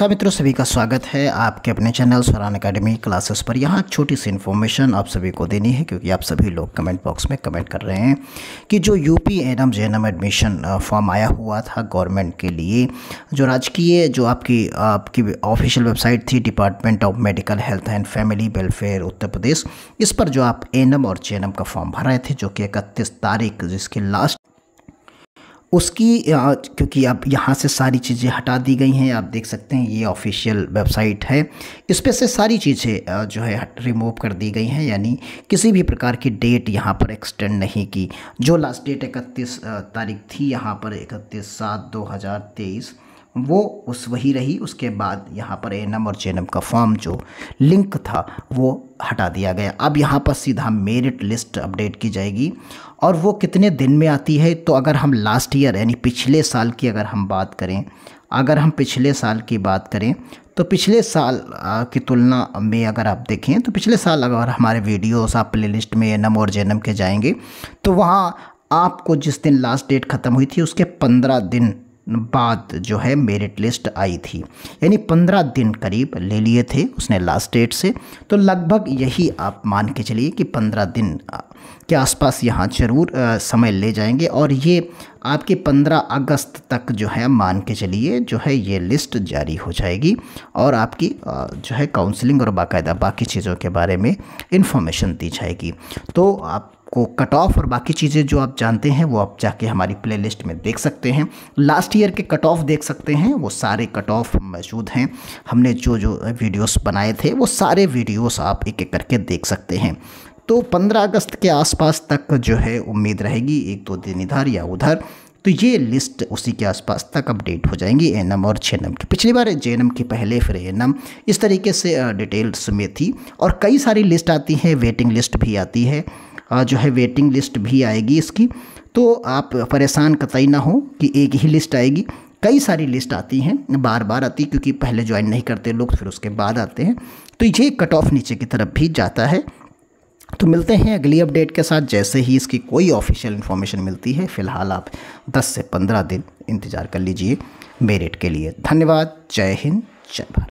नमस्कार मित्रों सभी का स्वागत है आपके अपने चैनल सरान अकेडमी क्लासेस पर यहाँ छोटी सी इन्फॉर्मेशन आप सभी को देनी है क्योंकि आप सभी लोग कमेंट बॉक्स में कमेंट कर रहे हैं कि जो यूपी एनम जे एडमिशन फॉर्म आया हुआ था गवर्नमेंट के लिए जो राजकीय जो आपकी आपकी ऑफिशियल वेबसाइट थी department of medical health and family welfare Uttar Pradesh इस पर जो आप एनम और जे का फॉर्म भर रहे थे जो कि इकतीस तारीख जिसकी लास्ट उसकी क्योंकि अब यहाँ से सारी चीज़ें हटा दी गई हैं आप देख सकते हैं ये ऑफिशियल वेबसाइट है इस पर से सारी चीज़ें जो है रिमूव कर दी गई हैं यानी किसी भी प्रकार की डेट यहाँ पर एक्सटेंड नहीं की जो लास्ट डेट इकतीस तारीख थी यहाँ पर इकतीस सात दो हज़ार तेईस वो उस वही रही उसके बाद यहाँ पर एनम और जेनम का फॉर्म जो लिंक था वो हटा दिया गया अब यहाँ पर सीधा मेरिट लिस्ट अपडेट की जाएगी और वो कितने दिन में आती है तो अगर हम लास्ट ईयर यानी पिछले साल की अगर हम बात करें अगर हम पिछले साल की बात करें तो पिछले साल की तुलना में अगर आप देखें तो पिछले साल अगर हमारे वीडियोस आप प्लेलिस्ट में एनम और जेनम के जाएंगे तो वहाँ आपको जिस दिन लास्ट डेट ख़त्म हुई थी उसके पंद्रह दिन बाद जो है मेरिट लिस्ट आई थी यानी पंद्रह दिन करीब ले लिए थे उसने लास्ट डेट से तो लगभग यही आप मान के चलिए कि पंद्रह दिन के आसपास यहाँ ज़रूर समय ले जाएंगे और ये आपके पंद्रह अगस्त तक जो है मान के चलिए जो है ये लिस्ट जारी हो जाएगी और आपकी जो है काउंसलिंग और बाकायदा बाकी चीज़ों के बारे में इन्फॉर्मेशन दी जाएगी तो आप को कट ऑफ और बाकी चीज़ें जो आप जानते हैं वो आप जाके हमारी प्लेलिस्ट में देख सकते हैं लास्ट ईयर के कट ऑफ देख सकते हैं वो सारे कट ऑफ मौजूद हैं हमने जो जो वीडियोस बनाए थे वो सारे वीडियोस आप एक एक करके देख सकते हैं तो 15 अगस्त के आसपास तक जो है उम्मीद रहेगी एक दो दिन इधर या उधर तो ये लिस्ट उसी के आसपास तक अपडेट हो जाएंगी एन और जे की पिछली बार जे की पहले फिर एन इस तरीके से डिटेल्स में थी और कई सारी लिस्ट आती हैं वेटिंग लिस्ट भी आती है जो है वेटिंग लिस्ट भी आएगी इसकी तो आप परेशान कतई ना हो कि एक ही लिस्ट आएगी कई सारी लिस्ट आती हैं बार बार आती है क्योंकि पहले ज्वाइन नहीं करते लोग फिर उसके बाद आते हैं तो ये कट ऑफ नीचे की तरफ भी जाता है तो मिलते हैं अगली अपडेट के साथ जैसे ही इसकी कोई ऑफिशियल इन्फॉर्मेशन मिलती है फ़िलहाल आप 10 से 15 दिन इंतज़ार कर लीजिए मेरिट के लिए धन्यवाद जय हिंद जय भारत